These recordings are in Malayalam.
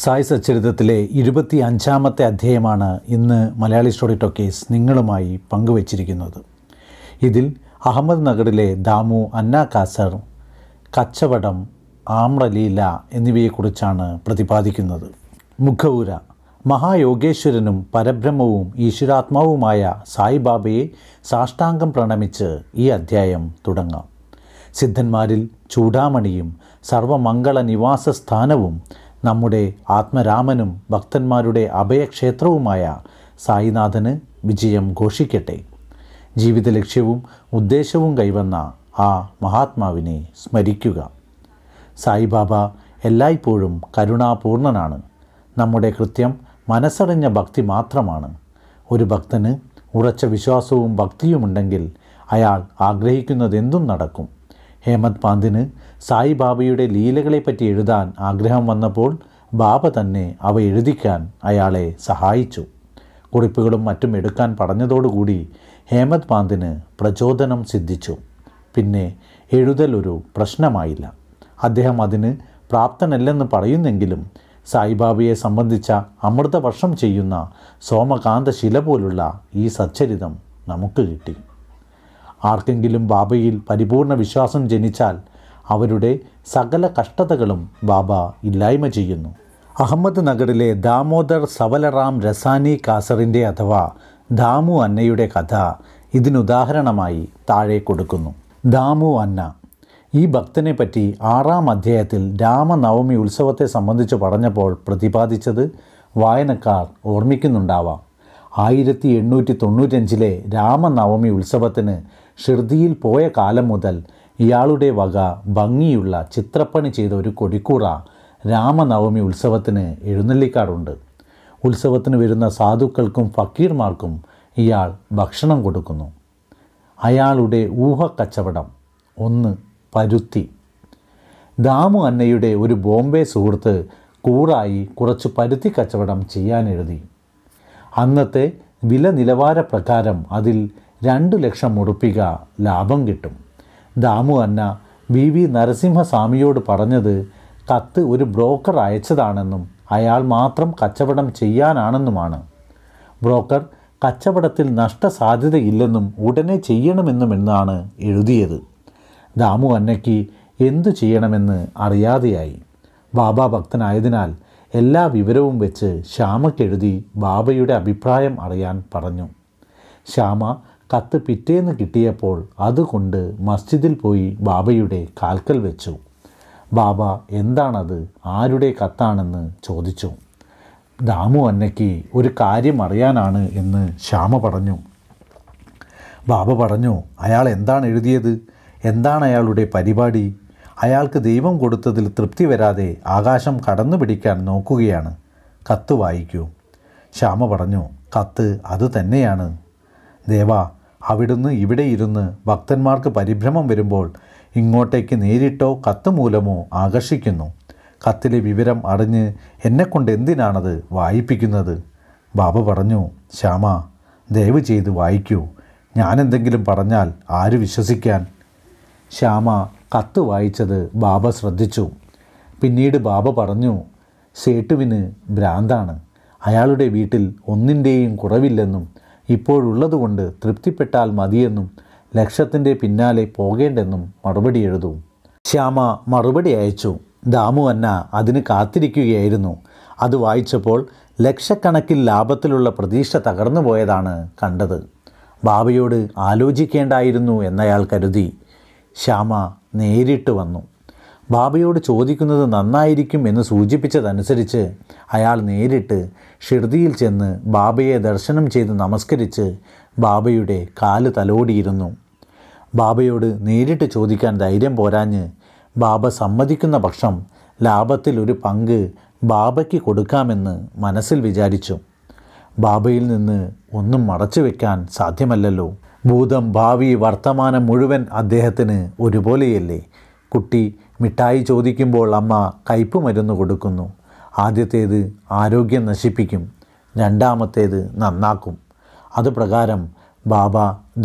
സായി സച്ചരിതത്തിലെ ഇരുപത്തി അഞ്ചാമത്തെ അധ്യായമാണ് ഇന്ന് മലയാളി സ്റ്റോറി ടോക്കേസ് നിങ്ങളുമായി പങ്കുവച്ചിരിക്കുന്നത് ഇതിൽ അഹമ്മദ് നഗറിലെ ദാമു അന്ന കാസർ കച്ചവടം ആമ്രലീല എന്നിവയെക്കുറിച്ചാണ് പ്രതിപാദിക്കുന്നത് മുഖവൂര മഹായോഗേശ്വരനും പരബ്രഹ്മവും ഈശ്വരാത്മാവുമായ സായിബാബയെ സാഷ്ടാംഗം പ്രണമിച്ച് ഈ അധ്യായം തുടങ്ങാം സിദ്ധന്മാരിൽ ചൂടാമണിയും സർവമംഗള നിവാസ സ്ഥാനവും നമ്മുടെ ആത്മരാമനും ഭക്തന്മാരുടെ അഭയക്ഷേത്രവുമായ സായിനാഥന് വിജയം ഘോഷിക്കട്ടെ ജീവിത ലക്ഷ്യവും ഉദ്ദേശവും കൈവന്ന ആ മഹാത്മാവിനെ സ്മരിക്കുക സായിബാബ എല്ലായ്പ്പോഴും കരുണാപൂർണനാണ് നമ്മുടെ കൃത്യം മനസ്സടഞ്ഞ ഭക്തി മാത്രമാണ് ഒരു ഭക്തന് ഉറച്ച വിശ്വാസവും ഭക്തിയുമുണ്ടെങ്കിൽ അയാൾ ആഗ്രഹിക്കുന്നതെന്തും നടക്കും ഹേമന്ത് പാന്തിന് സായിബാബയുടെ ലീലകളെപ്പറ്റി എഴുതാൻ ആഗ്രഹം വന്നപ്പോൾ ബാബ തന്നെ അവ എഴുതിക്കാൻ അയാളെ സഹായിച്ചു കുറിപ്പുകളും മറ്റും എടുക്കാൻ പറഞ്ഞതോടുകൂടി ഹേമന്ത് പാന്തിന് പ്രചോദനം സിദ്ധിച്ചു പിന്നെ എഴുതൽ ഒരു പ്രശ്നമായില്ല അദ്ദേഹം അതിന് പ്രാപ്തനല്ലെന്ന് പറയുന്നെങ്കിലും സായിബാബയെ സംബന്ധിച്ച അമൃതവർഷം ചെയ്യുന്ന സോമകാന്തശില പോലുള്ള ഈ സച്ചരിതം നമുക്ക് കിട്ടി ആർക്കെങ്കിലും ബാബയിൽ പരിപൂർണ വിശ്വാസം ജനിച്ചാൽ അവരുടെ സകല കഷ്ടതകളും ബാബ ഇല്ലായ്മ ചെയ്യുന്നു അഹമ്മദ് നഗറിലെ ദാമോദർ സവലറാം രസാനി കാസറിൻ്റെ അഥവാ ദാമു അന്നയുടെ കഥ ഇതിനുദാഹരണമായി താഴെ കൊടുക്കുന്നു ദാമു അന്ന ഈ ഭക്തനെ പറ്റി ആറാം അധ്യായത്തിൽ രാമനവമി ഉത്സവത്തെ സംബന്ധിച്ച് പറഞ്ഞപ്പോൾ പ്രതിപാദിച്ചത് വായനക്കാർ ഓർമ്മിക്കുന്നുണ്ടാവാം ആയിരത്തി എണ്ണൂറ്റി തൊണ്ണൂറ്റഞ്ചിലെ രാമനവമി ഉത്സവത്തിന് ഷിർദിയിൽ പോയ കാലം മുതൽ ഇയാളുടെ വക ഭംഗിയുള്ള ചിത്രപ്പണി ചെയ്ത ഒരു കൊടിക്കൂറ രാമനവമി ഉത്സവത്തിന് എഴുന്നള്ളിക്കാറുണ്ട് ഉത്സവത്തിന് വരുന്ന സാധുക്കൾക്കും ഫക്കീർമാർക്കും ഇയാൾ ഭക്ഷണം കൊടുക്കുന്നു അയാളുടെ ഊഹക്കച്ചവടം ഒന്ന് പരുത്തി ദാമു അന്നയുടെ ഒരു ബോംബെ സുഹൃത്ത് കൂറായി കുറച്ച് പരുത്തി കച്ചവടം ചെയ്യാനെഴുതി അന്നത്തെ വില നിലവാര പ്രകാരം അതിൽ രണ്ട് ലക്ഷം മുടുപ്പിക ലാഭം കിട്ടും ദാമു അന്ന വി വി നരസിംഹസ്വാമിയോട് പറഞ്ഞത് കത്ത് ഒരു ബ്രോക്കർ അയച്ചതാണെന്നും അയാൾ മാത്രം കച്ചവടം ചെയ്യാനാണെന്നുമാണ് ബ്രോക്കർ കച്ചവടത്തിൽ നഷ്ടസാധ്യതയില്ലെന്നും ഉടനെ ചെയ്യണമെന്നും എന്നാണ് എഴുതിയത് ദാമു അന്നയ്ക്ക് എന്തു ചെയ്യണമെന്ന് അറിയാതെയായി ബാബ ഭക്തനായതിനാൽ എല്ലാ വിവരവും വെച്ച് ശ്യാമക്കെഴുതി ബാബയുടെ അഭിപ്രായം അറിയാൻ പറഞ്ഞു ശ്യാമ കത്ത് പിറ്റേന്ന് കിട്ടിയപ്പോൾ അതുകൊണ്ട് മസ്ജിദിൽ പോയി ബാബയുടെ കാൽക്കൽ വെച്ചു ബാബ എന്താണത് ആരുടെ കത്താണെന്ന് ചോദിച്ചു ദാമു അന്നയ്ക്ക് ഒരു കാര്യം അറിയാനാണ് എന്ന് ശ്യാമ പറഞ്ഞു ബാബ പറഞ്ഞു അയാൾ എന്താണ് എഴുതിയത് എന്താണ് അയാളുടെ പരിപാടി അയാൾക്ക് ദൈവം കൊടുത്തതിൽ തൃപ്തി വരാതെ ആകാശം കടന്നു പിടിക്കാൻ നോക്കുകയാണ് കത്ത് വായിക്കൂ ശ്യാമ പറഞ്ഞു കത്ത് അത് തന്നെയാണ് ദേവാ അവിടുന്ന് ഇവിടെ ഇരുന്ന് ഭക്തന്മാർക്ക് പരിഭ്രമം വരുമ്പോൾ ഇങ്ങോട്ടേക്ക് നേരിട്ടോ കത്ത് മൂലമോ ആകർഷിക്കുന്നു കത്തിലെ വിവരം അറിഞ്ഞ് എന്നെക്കൊണ്ട് എന്തിനാണത് വായിപ്പിക്കുന്നത് ബാബ പറഞ്ഞു ശ്യാമ ദയവ് ചെയ്ത് വായിക്കൂ ഞാനെന്തെങ്കിലും പറഞ്ഞാൽ ആര് വിശ്വസിക്കാൻ ശ്യാമ കത്ത് വായിച്ചത് ബാബ ശ്രദ്ധിച്ചു പിന്നീട് ബാബ പറഞ്ഞു സേട്ടുവിന് ഭ്രാന്താണ് അയാളുടെ വീട്ടിൽ ഒന്നിൻ്റെയും കുറവില്ലെന്നും ഇപ്പോഴുള്ളതുകൊണ്ട് തൃപ്തിപ്പെട്ടാൽ മതിയെന്നും ലക്ഷ്യത്തിൻ്റെ പിന്നാലെ പോകേണ്ടെന്നും മറുപടി എഴുതും ശ്യാമ മറുപടി അയച്ചു ദാമു അന്ന അതിന് കാത്തിരിക്കുകയായിരുന്നു അത് വായിച്ചപ്പോൾ ലക്ഷക്കണക്കിൽ ലാഭത്തിലുള്ള പ്രതീക്ഷ തകർന്നു പോയതാണ് കണ്ടത് ബാബയോട് ആലോചിക്കേണ്ടായിരുന്നു എന്നയാൾ കരുതി ശ്യാമ നേരിട്ട് വന്നു ബാബയോട് ചോദിക്കുന്നത് നന്നായിരിക്കും എന്ന് സൂചിപ്പിച്ചതനുസരിച്ച് അയാൾ നേരിട്ട് ഷിർദിയിൽ ചെന്ന് ബാബയെ ദർശനം ചെയ്ത് നമസ്കരിച്ച് ബാബയുടെ കാല് തലോടിയിരുന്നു ബാബയോട് നേരിട്ട് ചോദിക്കാൻ ധൈര്യം പോരാഞ്ഞ് ബാബ സമ്മതിക്കുന്ന പക്ഷം ലാഭത്തിൽ ഒരു പങ്ക് ബാബയ്ക്ക് കൊടുക്കാമെന്ന് മനസ്സിൽ വിചാരിച്ചു ബാബയിൽ നിന്ന് ഒന്നും മറച്ചു വെക്കാൻ സാധ്യമല്ലല്ലോ ഭൂതം ഭാവി വർത്തമാനം മുഴുവൻ അദ്ദേഹത്തിന് ഒരുപോലെയല്ലേ കുട്ടി മിഠായി ചോദിക്കുമ്പോൾ അമ്മ കയ്പ് മരുന്ന് കൊടുക്കുന്നു ആദ്യത്തേത് ആരോഗ്യം നശിപ്പിക്കും രണ്ടാമത്തേത് നന്നാക്കും അതുപ്രകാരം ബാബ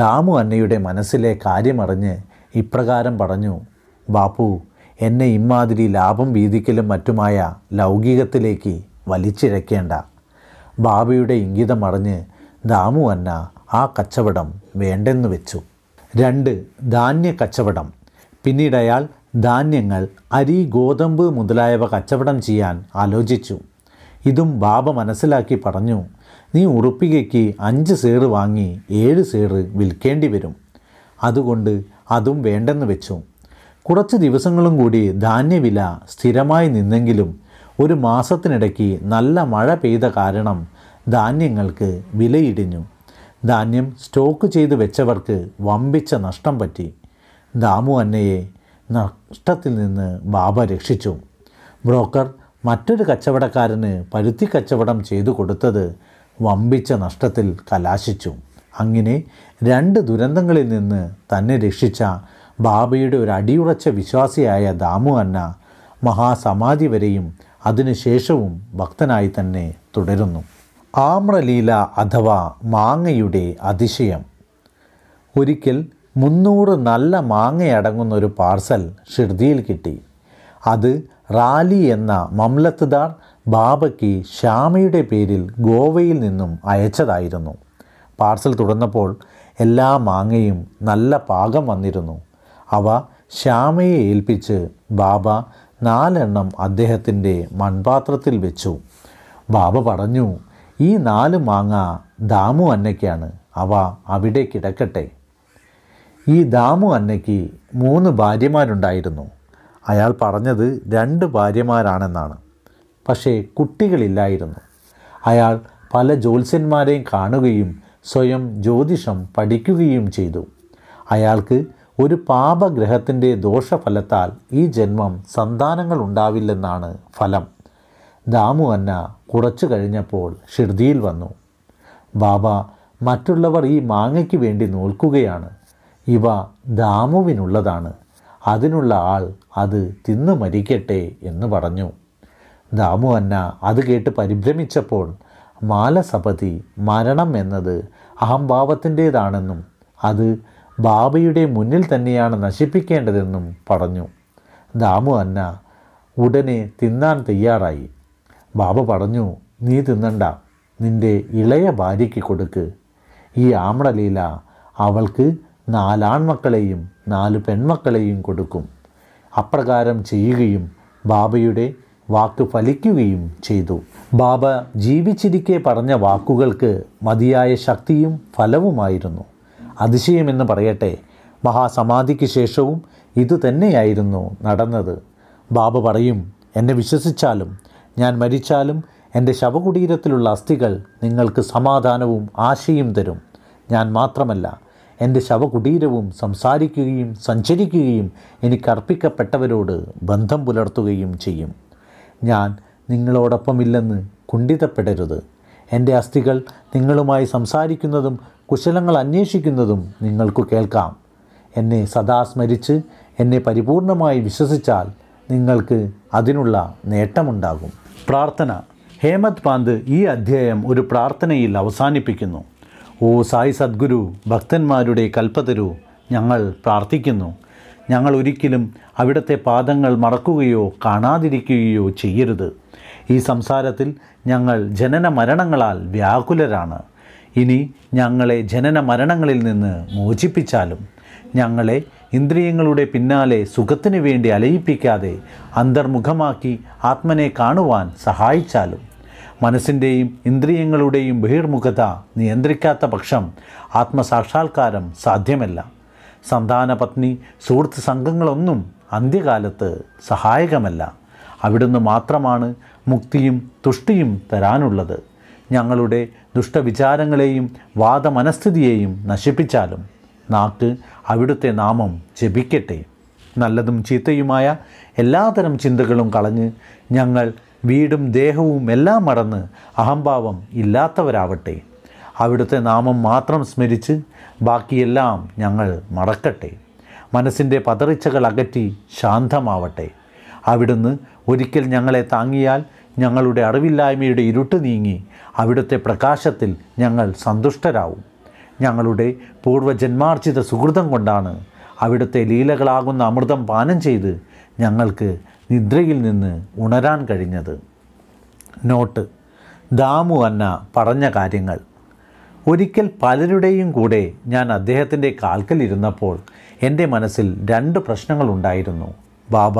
ദാമു അന്നയുടെ മനസ്സിലെ കാര്യമറിഞ്ഞ് ഇപ്രകാരം പറഞ്ഞു ബാപ്പു എന്നെ ഇമാതിരി ലാഭം വീതിക്കലും മറ്റുമായ ലൗകികത്തിലേക്ക് വലിച്ചിഴക്കേണ്ട ബാബയുടെ ഇംഗിതം അറിഞ്ഞ് ദാമു അന്ന ആ കച്ചവടം വേണ്ടെന്ന് വെച്ചു രണ്ട് ധാന്യ കച്ചവടം പിന്നീട് അയാൾ ധാന്യങ്ങൾ അരി ഗോതമ്പ് മുതലായവ കച്ചവടം ചെയ്യാൻ ആലോചിച്ചു ഇതും ബാബ മനസ്സിലാക്കി പറഞ്ഞു നീ ഉറുപ്പികയ്ക്ക് അഞ്ച് സേറ് വാങ്ങി ഏഴ് സേറ് വിൽക്കേണ്ടി വരും അതുകൊണ്ട് അതും വേണ്ടെന്ന് വെച്ചു കുറച്ച് ദിവസങ്ങളും കൂടി ധാന്യവില സ്ഥിരമായി നിന്നെങ്കിലും ഒരു മാസത്തിനിടയ്ക്ക് നല്ല മഴ പെയ്ത കാരണം ധാന്യങ്ങൾക്ക് വിലയിടിഞ്ഞു ധാന്യം സ്റ്റോക്ക് ചെയ്ത് വെച്ചവർക്ക് വമ്പിച്ച നഷ്ടം പറ്റി ദാമു അന്നയെ നഷ്ടത്തിൽ നിന്ന് ബാബ രക്ഷിച്ചു ബ്രോക്കർ മറ്റൊരു കച്ചവടക്കാരന് പരുത്തി കച്ചവടം ചെയ്തു കൊടുത്തത് വമ്പിച്ച നഷ്ടത്തിൽ കലാശിച്ചു അങ്ങനെ രണ്ട് ദുരന്തങ്ങളിൽ നിന്ന് തന്നെ രക്ഷിച്ച ബാബയുടെ ഒരു അടിയുറച്ച വിശ്വാസിയായ ദാമു അന്ന മഹാസമാധി വരെയും അതിനുശേഷവും ഭക്തനായി തന്നെ തുടരുന്നു ആമ്രലീല അഥവാ മാങ്ങയുടെ അതിശയം ഒരിക്കൽ മുന്നൂറ് നല്ല മാങ്ങയടങ്ങുന്ന ഒരു പാർസൽ ഷിർദിയിൽ കിട്ടി അത് റാലി എന്ന മംലത്ത്ദാർ ബാബയ്ക്ക് ഷാമയുടെ പേരിൽ ഗോവയിൽ നിന്നും അയച്ചതായിരുന്നു പാർസൽ തുറന്നപ്പോൾ എല്ലാ മാങ്ങയും നല്ല പാകം വന്നിരുന്നു അവ ശ്യാമയെ ഏൽപ്പിച്ച് ബാബ നാലെണ്ണം അദ്ദേഹത്തിൻ്റെ മൺപാത്രത്തിൽ വെച്ചു ബാബ പറഞ്ഞു ഈ നാല് മാങ്ങ ദാമു അന്നയ്ക്കാണ് അവ അവിടെ കിടക്കട്ടെ ഈ ദാമു അന്നയ്ക്ക് മൂന്ന് ഭാര്യമാരുണ്ടായിരുന്നു അയാൾ പറഞ്ഞത് രണ്ട് ഭാര്യമാരാണെന്നാണ് പക്ഷേ കുട്ടികളില്ലായിരുന്നു അയാൾ പല ജ്യോത്സ്യന്മാരെയും കാണുകയും സ്വയം ജ്യോതിഷം പഠിക്കുകയും ചെയ്തു അയാൾക്ക് ഒരു പാപഗ്രഹത്തിൻ്റെ ദോഷഫലത്താൽ ഈ ജന്മം സന്താനങ്ങൾ ഉണ്ടാവില്ലെന്നാണ് ഫലം ദാമു അന്ന കുറച്ചു കഴിഞ്ഞപ്പോൾ ഷിർദിയിൽ വന്നു ബാബ മറ്റുള്ളവർ ഈ മാങ്ങയ്ക്ക് വേണ്ടി നോൽക്കുകയാണ് ഇവ ദാമുവിനുള്ളതാണ് അതിനുള്ള ആൾ അത് തിന്നു മരിക്കട്ടെ എന്ന് പറഞ്ഞു ദാമു അന്ന അത് കേട്ട് പരിഭ്രമിച്ചപ്പോൾ മാലസപതി മരണം എന്നത് അഹംഭാവത്തിൻ്റേതാണെന്നും അത് ബാബയുടെ മുന്നിൽ തന്നെയാണ് നശിപ്പിക്കേണ്ടതെന്നും പറഞ്ഞു ദാമു അന്ന ഉടനെ തിന്നാൻ തയ്യാറായി ബാബ പറഞ്ഞു നീ തിന്നണ്ട നിൻ്റെ ഇളയ ഭാര്യയ്ക്ക് കൊടുക്ക് ഈ ആമ്രലീല അവൾക്ക് നാലാൺമക്കളെയും നാല് പെൺമക്കളെയും കൊടുക്കും അപ്രകാരം ചെയ്യുകയും ബാബയുടെ വാക്ക് ഫലിക്കുകയും ചെയ്തു ബാബ ജീവിച്ചിരിക്കെ പറഞ്ഞ വാക്കുകൾക്ക് മതിയായ ശക്തിയും ഫലവുമായിരുന്നു അതിശയമെന്ന് പറയട്ടെ മഹാസമാധിക്ക് ശേഷവും ഇതുതന്നെയായിരുന്നു നടന്നത് ബാബ പറയും എന്നെ വിശ്വസിച്ചാലും ഞാൻ മരിച്ചാലും എൻ്റെ ശവകുടീരത്തിലുള്ള അസ്ഥികൾ നിങ്ങൾക്ക് സമാധാനവും ആശയും തരും ഞാൻ മാത്രമല്ല എൻ്റെ ശവകുടീരവും സംസാരിക്കുകയും സഞ്ചരിക്കുകയും എനിക്ക് അർപ്പിക്കപ്പെട്ടവരോട് ബന്ധം പുലർത്തുകയും ചെയ്യും ഞാൻ നിങ്ങളോടൊപ്പമില്ലെന്ന് കുണ്ഠിതപ്പെടരുത് എൻ്റെ അസ്ഥികൾ നിങ്ങളുമായി സംസാരിക്കുന്നതും കുശലങ്ങൾ അന്വേഷിക്കുന്നതും നിങ്ങൾക്ക് കേൾക്കാം എന്നെ സദാ സ്മരിച്ച് എന്നെ പരിപൂർണമായി വിശ്വസിച്ചാൽ നിങ്ങൾക്ക് അതിനുള്ള നേട്ടമുണ്ടാകും പ്രാർത്ഥന ഹേമത് പാന്ത് ഈ അധ്യായം ഒരു പ്രാർത്ഥനയിൽ അവസാനിപ്പിക്കുന്നു ഓ സായി സദ്ഗുരു ഭക്തന്മാരുടെ കൽപ്പതരു ഞങ്ങൾ പ്രാർത്ഥിക്കുന്നു ഞങ്ങൾ ഒരിക്കലും അവിടുത്തെ പാദങ്ങൾ മറക്കുകയോ കാണാതിരിക്കുകയോ ചെയ്യരുത് ഈ സംസാരത്തിൽ ഞങ്ങൾ ജനന മരണങ്ങളാൽ വ്യാകുലരാണ് ഇനി ഞങ്ങളെ ജനന മരണങ്ങളിൽ നിന്ന് മോചിപ്പിച്ചാലും ഞങ്ങളെ ഇന്ദ്രിയങ്ങളുടെ പിന്നാലെ സുഖത്തിനു വേണ്ടി അലയിപ്പിക്കാതെ അന്തർമുഖമാക്കി ആത്മനെ കാണുവാൻ സഹായിച്ചാലും മനസ്സിൻ്റെയും ഇന്ദ്രിയങ്ങളുടെയും ബഹിർമുഖത നിയന്ത്രിക്കാത്ത പക്ഷം ആത്മസാക്ഷാത്കാരം സാധ്യമല്ല സന്താന പത്നി സുഹൃത്ത് സംഘങ്ങളൊന്നും അന്ത്യകാലത്ത് സഹായകമല്ല അവിടുന്ന് മാത്രമാണ് മുക്തിയും തുഷ്ടിയും തരാനുള്ളത് ഞങ്ങളുടെ ദുഷ്ടവിചാരങ്ങളെയും വാദമനസ്ഥിതിയെയും നശിപ്പിച്ചാലും നാക്ക് അവിടുത്തെ നാമം ജപിക്കട്ടെ നല്ലതും ചീത്തയുമായ എല്ലാതരം ചിന്തകളും കളഞ്ഞ് ഞങ്ങൾ വീടും ദേഹവും എല്ലാം മറന്ന് അഹംഭാവം ഇല്ലാത്തവരാവട്ടെ അവിടുത്തെ നാമം മാത്രം സ്മരിച്ച് ബാക്കിയെല്ലാം ഞങ്ങൾ മറക്കട്ടെ മനസ്സിൻ്റെ പതറിച്ചകൾ അകറ്റി ശാന്തമാവട്ടെ അവിടുന്ന് ഒരിക്കൽ ഞങ്ങളെ താങ്ങിയാൽ ഞങ്ങളുടെ അറിവില്ലായ്മയുടെ ഇരുട്ട് നീങ്ങി അവിടുത്തെ പ്രകാശത്തിൽ ഞങ്ങൾ സന്തുഷ്ടരാവും ഞങ്ങളുടെ പൂർവ്വജന്മാർജിത സുഹൃതം കൊണ്ടാണ് അവിടുത്തെ ലീലകളാകുന്ന അമൃതം പാനം ചെയ്ത് ഞങ്ങൾക്ക് നിദ്രയിൽ നിന്ന് ഉണരാൻ കഴിഞ്ഞത് നോട്ട് ദാമു അന്ന പറഞ്ഞ കാര്യങ്ങൾ ഒരിക്കൽ പലരുടെയും കൂടെ ഞാൻ അദ്ദേഹത്തിൻ്റെ ഇരുന്നപ്പോൾ എൻ്റെ മനസ്സിൽ രണ്ട് പ്രശ്നങ്ങളുണ്ടായിരുന്നു ബാബ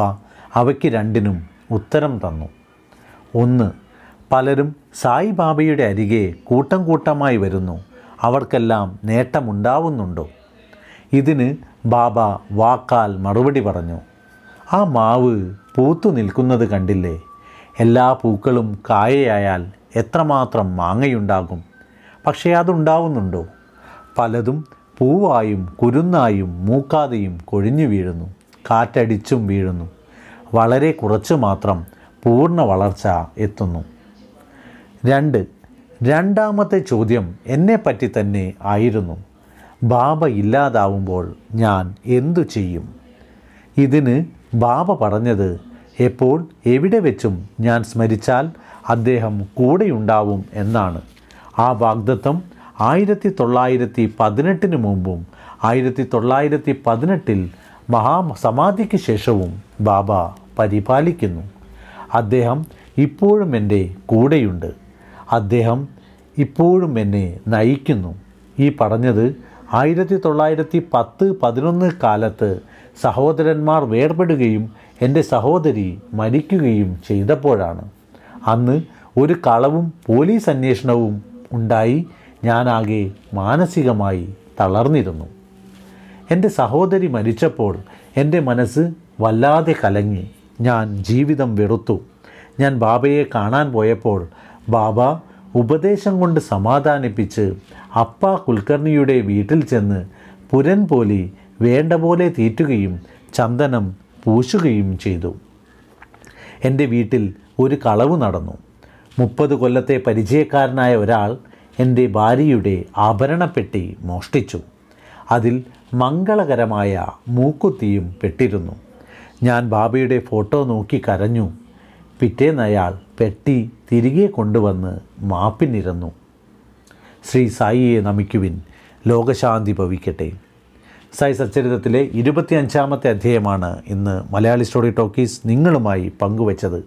അവയ്ക്ക് രണ്ടിനും ഉത്തരം തന്നു ഒന്ന് പലരും സായിബാബയുടെ അരികെ കൂട്ടം കൂട്ടമായി വരുന്നു അവർക്കെല്ലാം നേട്ടമുണ്ടാവുന്നുണ്ടോ ഇതിന് ബാബ വാക്കാൽ മറുപടി പറഞ്ഞു ആ മാവ് പൂത്തു നിൽക്കുന്നത് കണ്ടില്ലേ എല്ലാ പൂക്കളും കായയായാൽ എത്രമാത്രം മാങ്ങയുണ്ടാകും പക്ഷേ അതുണ്ടാവുന്നുണ്ടോ പലതും പൂവായും കുരുന്നായും മൂക്കാതെയും കൊഴിഞ്ഞു വീഴുന്നു കാറ്റടിച്ചും വീഴുന്നു വളരെ കുറച്ച് മാത്രം പൂർണ്ണ വളർച്ച എത്തുന്നു രണ്ട് രണ്ടാമത്തെ ചോദ്യം എന്നെപ്പറ്റി തന്നെ ആയിരുന്നു ബാബ ഇല്ലാതാവുമ്പോൾ ഞാൻ എന്തു ചെയ്യും ഇതിന് ബാബ പറഞ്ഞത് എപ്പോൾ എവിടെ വെച്ചും ഞാൻ സ്മരിച്ചാൽ അദ്ദേഹം കൂടെയുണ്ടാവും എന്നാണ് ആ വാഗ്ദത്വം ആയിരത്തി തൊള്ളായിരത്തി പതിനെട്ടിന് മുമ്പും ആയിരത്തി തൊള്ളായിരത്തി പതിനെട്ടിൽ മഹാസമാധിക്ക് ശേഷവും ബാബ പരിപാലിക്കുന്നു അദ്ദേഹം ഇപ്പോഴും എൻ്റെ കൂടെയുണ്ട് അദ്ദേഹം ഇപ്പോഴും എന്നെ നയിക്കുന്നു ഈ പറഞ്ഞത് ആയിരത്തി തൊള്ളായിരത്തി പത്ത് പതിനൊന്ന് കാലത്ത് സഹോദരന്മാർ വേർപെടുകയും എൻ്റെ സഹോദരി മരിക്കുകയും ചെയ്തപ്പോഴാണ് അന്ന് ഒരു കളവും പോലീസ് അന്വേഷണവും ഉണ്ടായി ഞാനാകെ മാനസികമായി തളർന്നിരുന്നു എൻ്റെ സഹോദരി മരിച്ചപ്പോൾ എൻ്റെ മനസ്സ് വല്ലാതെ കലങ്ങി ഞാൻ ജീവിതം വെറുത്തു ഞാൻ ബാബയെ കാണാൻ പോയപ്പോൾ ബാബ ഉപദേശം കൊണ്ട് സമാധാനിപ്പിച്ച് അപ്പ കുൽക്കർണിയുടെ വീട്ടിൽ ചെന്ന് പുരൻപോലി വേണ്ട പോലെ തീറ്റുകയും ചന്ദനം പൂശുകയും ചെയ്തു എൻ്റെ വീട്ടിൽ ഒരു കളവ് നടന്നു മുപ്പത് കൊല്ലത്തെ പരിചയക്കാരനായ ഒരാൾ എൻ്റെ ഭാര്യയുടെ ആഭരണപ്പെട്ടി മോഷ്ടിച്ചു അതിൽ മംഗളകരമായ മൂക്കുത്തിയും പെട്ടിരുന്നു ഞാൻ ബാബയുടെ ഫോട്ടോ നോക്കി കരഞ്ഞു പിറ്റേന്നയാൾ പെട്ടി തിരികെ കൊണ്ടുവന്ന് മാപ്പിനിരുന്നു ശ്രീ സായിയെ നമിക്കുവിൻ ലോകശാന്തി ഭവിക്കട്ടെ സായി സച്ചരിതത്തിലെ ഇരുപത്തിയഞ്ചാമത്തെ അധ്യായമാണ് ഇന്ന് മലയാളി സ്റ്റോറി ടോക്കീസ് നിങ്ങളുമായി പങ്കുവച്ചത്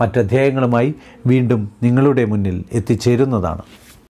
മറ്റധ്യായങ്ങളുമായി വീണ്ടും നിങ്ങളുടെ മുന്നിൽ എത്തിച്ചേരുന്നതാണ്